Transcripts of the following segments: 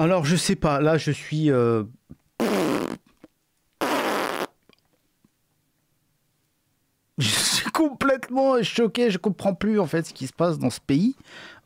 Alors, je sais pas. Là, je suis. Euh, je suis complètement choqué. Je comprends plus en fait ce qui se passe dans ce pays.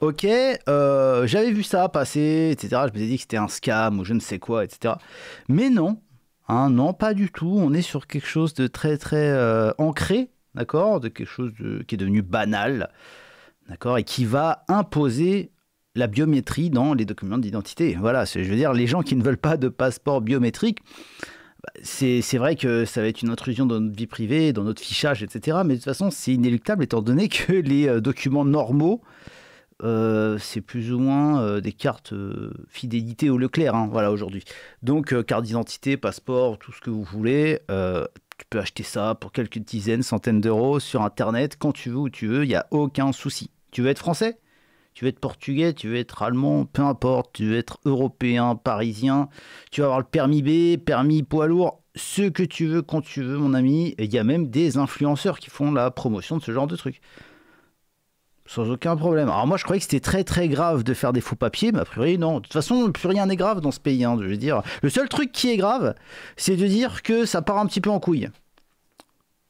Ok, euh, j'avais vu ça passer, etc. Je me dit que c'était un scam ou je ne sais quoi, etc. Mais non, hein, non, pas du tout. On est sur quelque chose de très très euh, ancré, d'accord, de quelque chose qui est devenu banal, d'accord, et qui va imposer la biométrie dans les documents d'identité. Voilà, je veux dire, les gens qui ne veulent pas de passeport biométrique, bah, c'est vrai que ça va être une intrusion dans notre vie privée, dans notre fichage, etc. Mais de toute façon, c'est inéluctable étant donné que les euh, documents normaux, euh, c'est plus ou moins euh, des cartes fidélité au Leclerc, hein, voilà, aujourd'hui. Donc, carte d'identité, passeport, tout ce que vous voulez. tu peux acheter ça pour quelques dizaines, centaines d'euros sur Internet, quand tu veux, où tu veux, il n'y a aucun souci. Tu veux être français tu veux être portugais, tu veux être allemand, peu importe, tu veux être européen, parisien, tu vas avoir le permis B, permis poids lourd, ce que tu veux quand tu veux, mon ami. Il y a même des influenceurs qui font la promotion de ce genre de truc. Sans aucun problème. Alors moi je croyais que c'était très très grave de faire des faux papiers, mais a priori non. De toute façon, plus rien n'est grave dans ce pays. Hein, je veux dire. Le seul truc qui est grave, c'est de dire que ça part un petit peu en couille.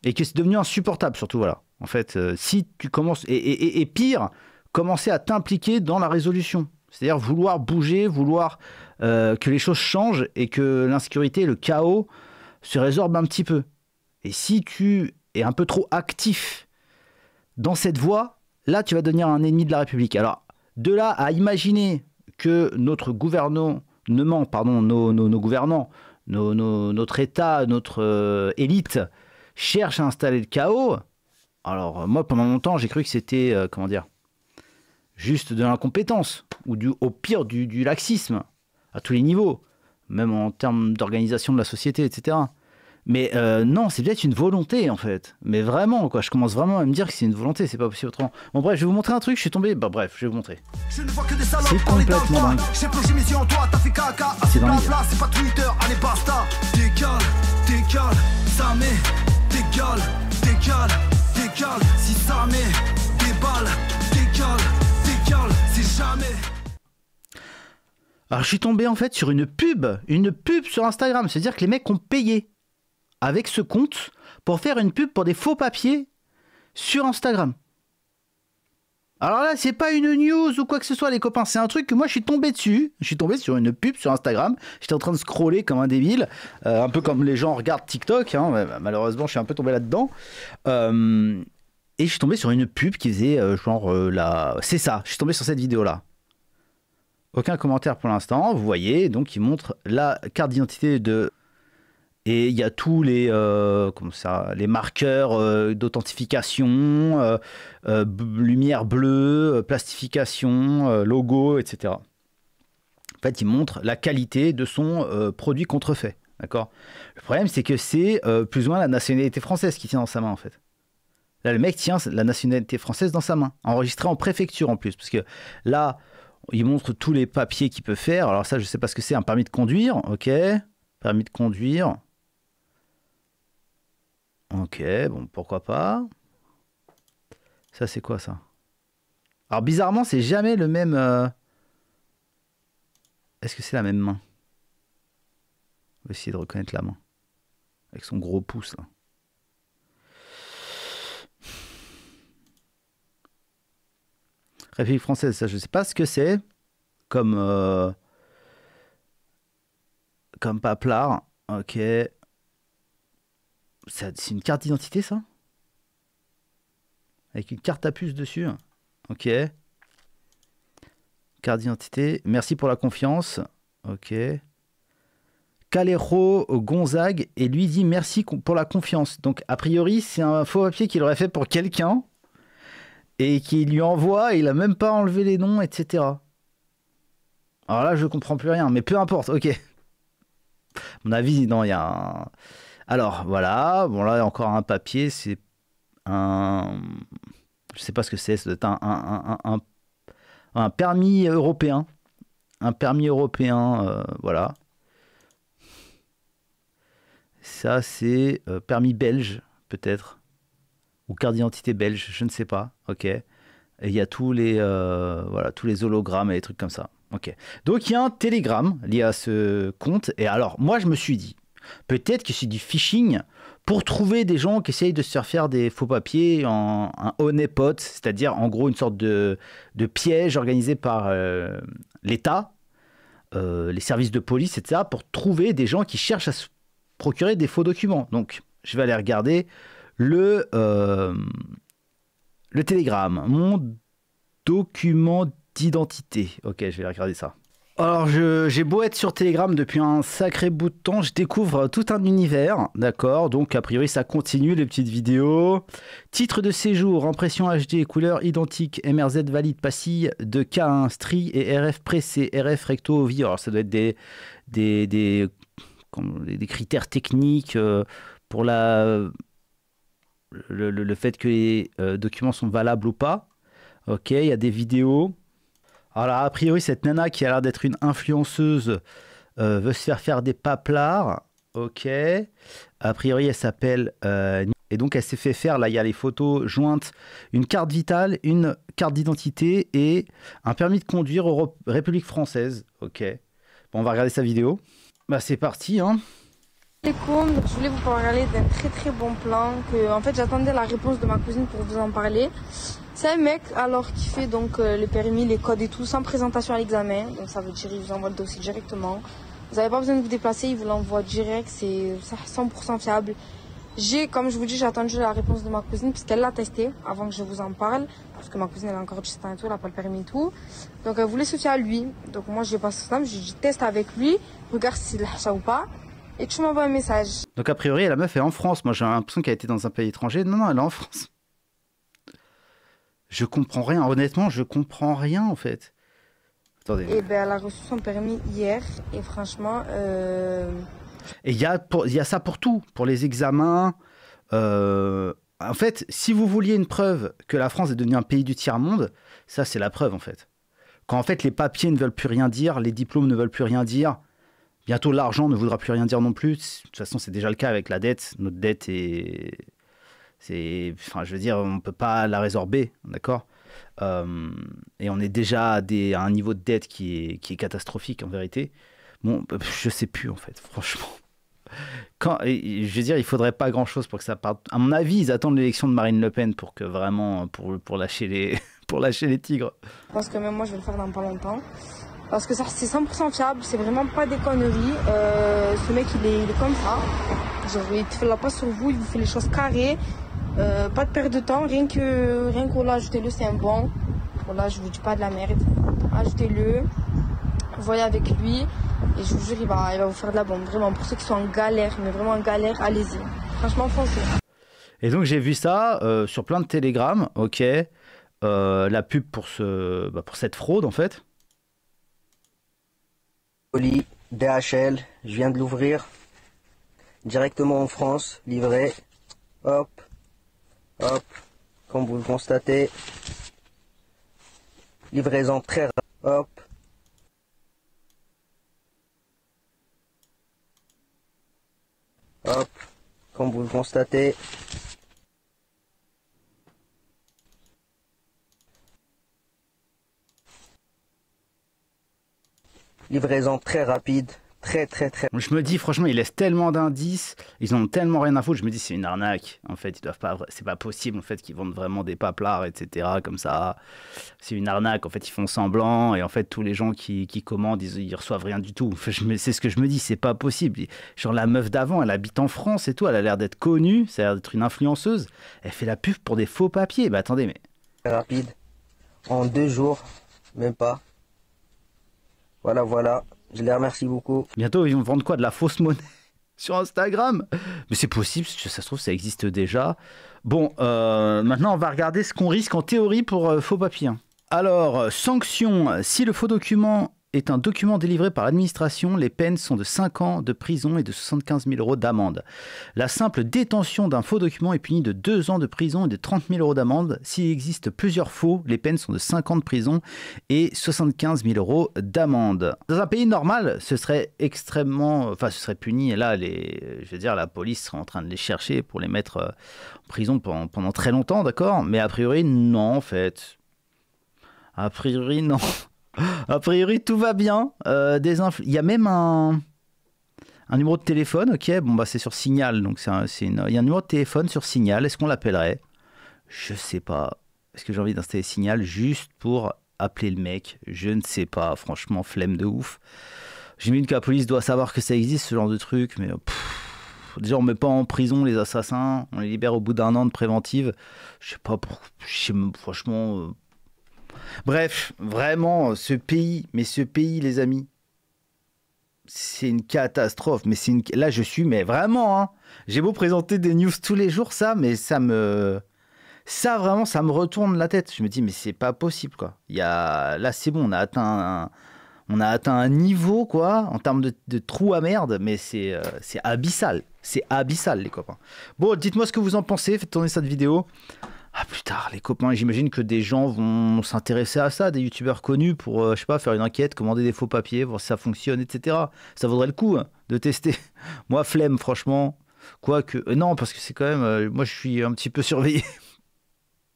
Et que c'est devenu insupportable surtout, voilà. En fait, euh, si tu commences... et, et, et pire, commencer à t'impliquer dans la résolution. C'est-à-dire vouloir bouger, vouloir euh, que les choses changent et que l'insécurité, le chaos se résorbe un petit peu. Et si tu es un peu trop actif dans cette voie, là, tu vas devenir un ennemi de la République. Alors, de là à imaginer que notre gouvernement, pardon, nos, gouvernants, notre État, notre euh, élite cherche à installer le chaos, alors moi, pendant longtemps, j'ai cru que c'était, euh, comment dire, juste de l'incompétence, ou du, au pire du, laxisme, à tous les niveaux, même en termes d'organisation de la société, etc. Mais euh, non, c'est peut-être une volonté en fait. Mais vraiment, quoi, je commence vraiment à me dire que c'est une volonté, c'est pas possible autrement. Bon, bref, je vais vous montrer un truc, je suis tombé. Bah, bref, je vais vous montrer. C'est complètement dingue. C'est C'est pas Twitter, allez, ça met. si ça met des alors je suis tombé en fait sur une pub, une pub sur Instagram, c'est-à-dire que les mecs ont payé avec ce compte pour faire une pub pour des faux papiers sur Instagram. Alors là, c'est pas une news ou quoi que ce soit, les copains. C'est un truc que moi, je suis tombé dessus. Je suis tombé sur une pub sur Instagram. J'étais en train de scroller comme un débile, euh, un peu comme les gens regardent TikTok. Hein. Bah, malheureusement, je suis un peu tombé là-dedans. Euh, et je suis tombé sur une pub qui faisait euh, genre euh, la. C'est ça, je suis tombé sur cette vidéo-là. Aucun commentaire pour l'instant, vous voyez, donc il montre la carte d'identité de. Et il y a tous les, euh, ça, les marqueurs d'authentification, lumière bleue, plastification, logo, etc. En fait, il montre la qualité de son produit contrefait. D'accord Le problème, c'est que c'est plus ou moins la nationalité française qui tient dans sa main, en fait. Là, le mec tient la nationalité française dans sa main, Enregistré en préfecture en plus, parce que là, il montre tous les papiers qu'il peut faire. Alors ça, je sais pas ce que c'est, un permis de conduire, ok, permis de conduire, ok, bon, pourquoi pas. Ça, c'est quoi ça Alors bizarrement, c'est jamais le même. Euh, est-ce que c'est la même main On va essayer de reconnaître la main avec son gros pouce là. République française, ça, je ne sais pas ce que c'est, comme, euh, comme Paplard. Ok. C'est une carte d'identité, ça Avec une carte à puce dessus. Ok. Carte d'identité. Merci pour la confiance. Ok. Calero Gonzague et lui dit merci pour la confiance. Donc, a priori, c'est un faux papier qu'il aurait fait pour quelqu'un et qui lui envoie, il a même pas enlevé les noms, etc. Alors là, je comprends plus rien, mais peu importe, ok. Mon avis, non, il y a un... Alors, voilà, bon là, encore un papier, c'est un... Je sais pas ce que c'est, c'est un, un, un, permis européen. Un permis européen, euh, voilà. Ça, c'est euh, permis belge, peut-être ou carte d'identité belge, je ne sais pas. Ok. il y a tous les, euh, voilà, tous les hologrammes et les trucs comme ça. Ok. Donc il y a un télégramme lié à ce compte. Et alors, moi, je me suis dit, peut-être que c'est du phishing pour trouver des gens qui essayent de se faire faire des faux papiers en un honeypot, c'est-à-dire en gros une sorte de, piège organisé par euh, l'État, euh, les services de police, etc., pour trouver des gens qui cherchent à se procurer des faux documents. Donc, je vais aller regarder le, Telegram, euh, télégramme, mon document d'identité. Ok, je vais regarder ça. Alors, j'ai beau être sur Telegram depuis un sacré bout de temps, je découvre tout un univers, d'accord Donc, a priori, ça continue, les petites vidéos. Titre de séjour, impression HD, couleur identique, MRZ valide, pastille de K1, stri et RF pressé, RF recto vir Alors, ça doit être des, des, des, des critères techniques euh, pour la le, fait que les euh, documents sont valables ou pas. Ok, il y a des vidéos. Alors, a priori, cette nana qui a l'air d'être une influenceuse euh, veut se faire faire des paplards. Ok. A priori, elle s'appelle. Euh, et donc, elle s'est fait faire, là, il y a les photos jointes, une carte vitale, une carte d'identité et un permis de conduire Europe, République française. Ok. Bon, on va regarder sa vidéo. Bah, c'est parti, hein je voulais vous parler d'un très très bon plan en fait j'attendais la réponse de ma cousine pour vous en parler. C'est un mec alors qui fait donc euh, le permis, les codes et tout sans présentation à l'examen. Donc ça veut dire qu'il vous envoie le dossier directement. Vous n'avez pas besoin de vous déplacer, il vous l'envoie direct, c'est 100% fiable. J'ai, comme je vous dis, j'attends juste la réponse de ma cousine puisqu'elle l'a testé avant que je vous en parle. Parce que ma cousine elle a encore du ans et tout, elle n'a pas le permis et tout. Donc elle voulait se fier à lui. Donc moi j'ai passé ça, j'ai dit teste avec lui, regarde s'il a ça ou pas et tu m'envoies un message. Donc a priori, la meuf est en France. Moi, j'ai l'impression qu'elle était dans un pays étranger. Non, non, elle est en France. Je comprends rien. Honnêtement, je comprends rien en fait. Attendez. Et eh ben, elle a reçu son permis hier et franchement. Euh, et il y, y, a ça pour tout, pour les examens. Euh, en fait, si vous vouliez une preuve que la France est devenue un pays du tiers-monde, ça c'est la preuve en fait. Quand en fait les papiers ne veulent plus rien dire, les diplômes ne veulent plus rien dire, Bientôt, l'argent ne voudra plus rien dire non plus. De toute façon, c'est déjà le cas avec la dette. Notre dette est. C'est, enfin, je veux dire, on ne peut pas la résorber, d'accord euh, Et on est déjà à, des, à un niveau de dette qui est, qui est, catastrophique, en vérité. Bon, je sais plus, en fait, franchement. Quand, je veux dire, il faudrait pas grand-chose pour que ça parte. À mon avis, ils attendent l'élection de Marine Le Pen pour que vraiment, pour, pour, lâcher, les, pour lâcher les tigres. Je pense que même moi, je vais le faire dans pas longtemps. Parce que ça, c'est 100% fiable, c'est vraiment pas des conneries. Euh, ce mec, il est, comme ça. Genre, il te fait la passe sur vous, il vous fait les choses carrées. Euh, pas de perte de temps, rien que rien qu'on le c'est un bon. Voilà, je vous dis pas de la merde. Ajoutez-le, voyez avec lui. Et je vous jure, il va, vous faire de la bombe. Vraiment, pour ceux qui sont en galère, mais vraiment en galère, allez-y. Franchement, foncez. Et donc, j'ai vu ça euh, sur plein de télégrammes, ok. la pub pour, ce, bah, pour cette fraude, en fait. DHL, je viens de l'ouvrir directement en France, livré. Hop, hop, comme vous le constatez, livraison très rapide. Hop. Hop, comme vous le constatez, livraison très rapide, très très très. Je me dis franchement, ils laissent tellement d'indices, ils ont tellement rien à foutre. Je me dis c'est une arnaque. En fait, ils doivent pas, c'est pas possible en fait qu'ils vendent vraiment des paplards, etc. Comme ça, c'est une arnaque. En fait, ils font semblant et en fait tous les gens qui, qui commandent, ils, ils, reçoivent rien du tout. c'est ce que je me dis, c'est pas possible. Genre la meuf d'avant, elle habite en France et tout, elle a l'air d'être connue, ça a l'air d'être une influenceuse. Elle fait la pub pour des faux papiers. Bah attendez, mais rapide, en deux jours, même pas. Voilà, voilà. Je les remercie beaucoup. Bientôt, ils vont vendre quoi De la fausse monnaie sur Instagram Mais c'est possible, ça se trouve, ça existe déjà. Bon, euh, maintenant, on va regarder ce qu'on risque en théorie pour euh, faux papiers. Hein. Alors, euh, sanction, si le faux document est un document délivré par l'administration. Les peines sont de 5 ans de prison et de 75 000 euros d'amende. La simple détention d'un faux document est punie de 2 ans de prison et de 30 000 euros d'amende. S'il existe plusieurs faux, les peines sont de 5 ans de prison et 75 000 euros d'amende. Dans un pays normal, ce serait extrêmement... Enfin, ce serait puni. Et là, les, je veux dire, la police serait en train de les chercher pour les mettre euh, en prison pendant très longtemps, d'accord Mais a priori, non, en fait. A priori, non. A priori, tout va bien. Euh, des Il y a même un... un numéro de téléphone. Ok, bon, bah, c'est sur Signal. Donc, c'est un... il y a un numéro de téléphone sur Signal. Est-ce qu'on l'appellerait Je sais pas. Est-ce que j'ai envie d'installer Signal juste pour appeler le mec Je ne sais pas. Franchement, flemme de ouf. J'imagine que la police doit savoir que ça existe, ce genre de truc. Mais déjà, on met pas en prison les assassins. On les libère au bout d'un an de préventive. Je sais pas. Franchement. Euh, Bref, vraiment, euh, ce pays, mais ce pays, les amis, c'est une catastrophe. Mais c'est là, je suis, mais vraiment, hein. j'ai beau présenter des news tous les jours, ça, mais ça me, ça vraiment, ça me retourne la tête. Je me dis, mais c'est pas possible, quoi. Il y là, c'est bon, on a atteint, un... on a atteint un niveau, quoi, en termes de, de trou à merde, mais c'est, euh, c'est abyssal, c'est abyssal, les copains. Bon, dites-moi ce que vous en pensez. Faites tourner cette vidéo. Ah plus tard, les copains, j'imagine que des gens vont s'intéresser à ça, des youtubeurs connus pour, euh, je sais pas, faire une enquête, commander des faux papiers, voir si ça fonctionne, etc. Ça vaudrait le coup hein, de tester. moi, flemme, franchement. Quoique, euh, non, parce que c'est quand même, euh, moi je suis un petit peu surveillé.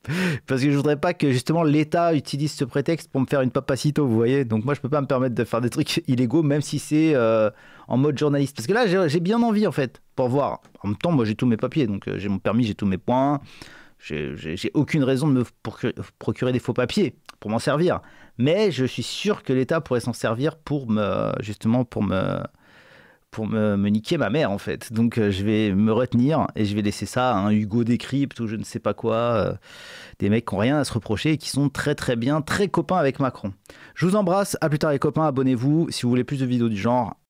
parce que je voudrais pas que justement l'État utilise ce prétexte pour me faire une papacito, vous voyez. Donc moi je peux pas me permettre de faire des trucs illégaux, même si c'est en mode journaliste. Parce que là j'ai bien envie en fait, pour voir. En même temps, moi j'ai tous mes papiers, donc j'ai mon permis, j'ai tous mes points. J'ai aucune raison de me procurer des faux papiers pour m'en servir. Mais je suis sûr que l'État pourrait s'en servir pour me, justement pour me, pour me, niquer ma mère en fait. Donc euh, je vais me retenir et je vais laisser ça à un Hugo Décrypte ou je ne sais pas quoi, euh, des mecs qui n'ont rien à se reprocher et qui sont très très bien, très copains avec Macron. Je vous embrasse, à plus tard les copains, abonnez-vous si vous voulez plus de vidéos du genre.